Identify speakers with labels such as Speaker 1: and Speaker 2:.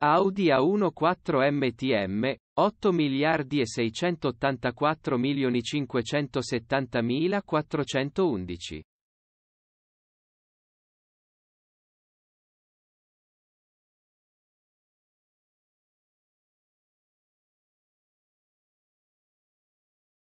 Speaker 1: Audi A14 1 MTM, 8 miliardi e 684 milioni 570 mila 411.